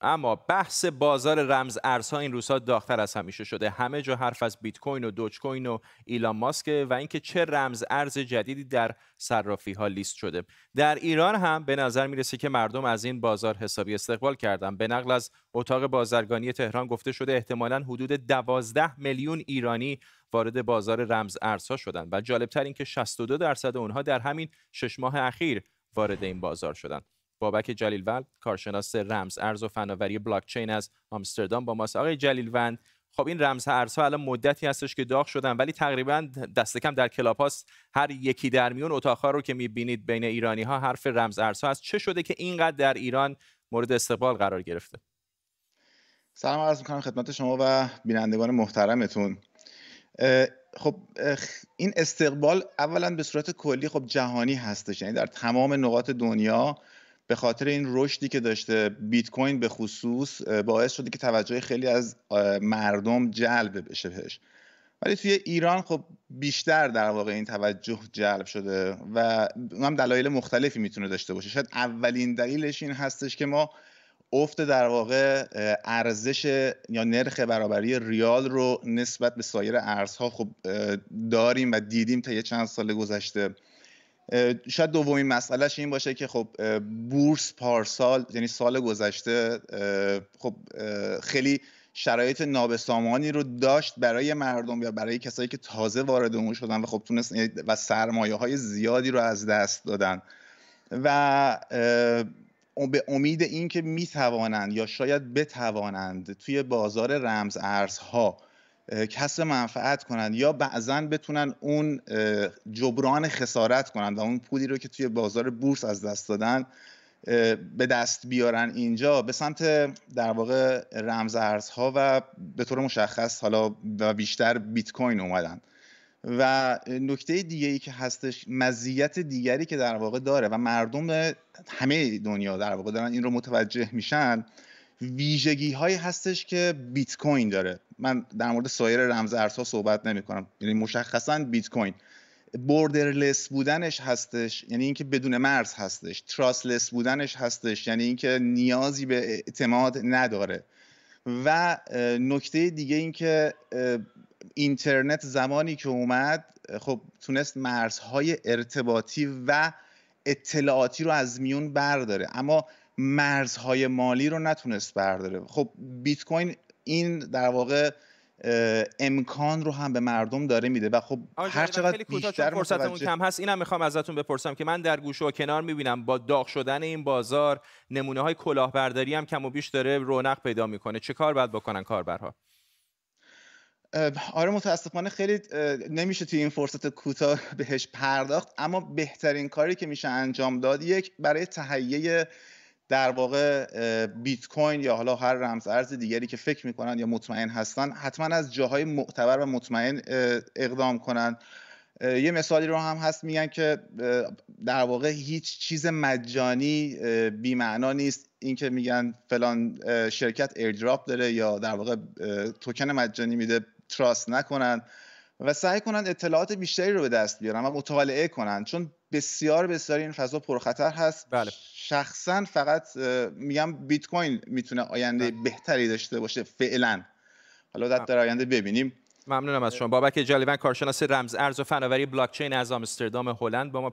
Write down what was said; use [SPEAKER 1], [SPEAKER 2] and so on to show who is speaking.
[SPEAKER 1] اما بحث بازار رمز ارزها این روزها داغتر از همیشه شده همه جا حرف از بیت کوین و دوج کوین و ایلان ماسک و اینکه چه رمز ارز جدیدی در صرافی ها لیست شده در ایران هم به نظر میرسه که مردم از این بازار حسابی استقبال کردن به نقل از اتاق بازرگانی تهران گفته شده احتمالا حدود 12 میلیون ایرانی وارد بازار رمز ارزها شدند و جالبتر اینکه 62 درصد اونها در همین شش ماه اخیر وارد این بازار شدند بابک جلیلوند کارشناس رمز ارز و فناوری بلاکچین از آمستردام با ماست آقای جلیلوند خب این رمز ارزها الان مدتی هستش که داغ شدن ولی تقریبا دست کم در کلاب هر یکی در میون اتاقها رو که میبینید بین ایرانی ها حرف رمز ارزها هست چه شده که اینقدر در ایران مورد استقبال قرار گرفته
[SPEAKER 2] سلام عرض میکنم خدمت شما و بینندگان محترمتون خب این استقبال اولا به صورت کلی خب جهانی هستش یعنی در تمام نقاط دنیا به خاطر این رشدی که داشته بیت کوین به خصوص باعث شده که توجه خیلی از مردم جلب بشه بهش ولی توی ایران خب بیشتر در واقع این توجه جلب شده و هم دلایل مختلفی میتونه داشته باشه شاید اولین دلیلش این هستش که ما افت در واقع ارزش یا نرخ برابری ریال رو نسبت به سایر ارزها خب داریم و دیدیم تا یه چند سال گذشته شاید دومین مسئلهش این باشه که خب بورس پارسال یعنی سال گذشته خب خیلی شرایط نابسامانی رو داشت برای مردم یا برای کسایی که تازه وارد اون شدن و خب تونست و سرمایه های زیادی رو از دست دادن و به امید اینکه میتوانند یا شاید بتوانند توی بازار رمز ارزها کسب منفعت کنند یا بعضا بتونن اون جبران خسارت کنند و اون پولی رو که توی بازار بورس از دست دادن به دست بیارن اینجا به سمت در واقع رمز و به طور مشخص حالا و بیشتر بیت کوین اومدن و نکته دیگه ای که هستش مزیت دیگری که در واقع داره و مردم همه دنیا در واقع دارن این رو متوجه میشن ویژگی هایی هستش که بیت کوین داره من در مورد سایر رمز ارزها صحبت نمی کنم یعنی مشخصا بیت کوین بوردرلس بودنش هستش یعنی اینکه بدون مرز هستش تراسلس بودنش هستش یعنی اینکه نیازی به اعتماد نداره و نکته دیگه اینکه اینترنت زمانی که اومد خب تونست مرزهای ارتباطی و اطلاعاتی رو از میون برداره اما مرزهای مالی رو نتونست برداره خب بیت کوین این در واقع امکان رو هم به مردم داره میده و خب هر چقدر بیشتر فرصتمون متوجه... کم
[SPEAKER 1] هست اینم میخوام ازتون بپرسم که من در گوشه و کنار میبینم با داغ شدن این بازار نمونه های کلاهبرداری هم کم و بیش داره رونق پیدا میکنه چه کار باید بکنن کاربرها
[SPEAKER 2] آره متاسفانه خیلی نمیشه توی این فرصت کوتاه بهش پرداخت اما بهترین کاری که میشه انجام داد یک برای تهیه در واقع بیت کوین یا حالا هر رمز ارز دیگری که فکر میکنن یا مطمئن هستن حتما از جاهای معتبر و مطمئن اقدام کنن یه مثالی رو هم هست میگن که در واقع هیچ چیز مجانی بیمعنا نیست اینکه میگن فلان شرکت ایردراپ داره یا در واقع توکن مجانی میده تراست نکنن و سعی کنن اطلاعات بیشتری رو به دست بیارن و مطالعه کنن چون بسیار بسیار این فضا پرخطر هست بله. شخصا فقط میگم بیت کوین میتونه آینده بهتری داشته باشه فعلا حالا در, در آینده ببینیم
[SPEAKER 1] ممنونم از شما بابک جلیون کارشناس رمز ارز و فناوری بلاک چین از آمستردام هلند با ما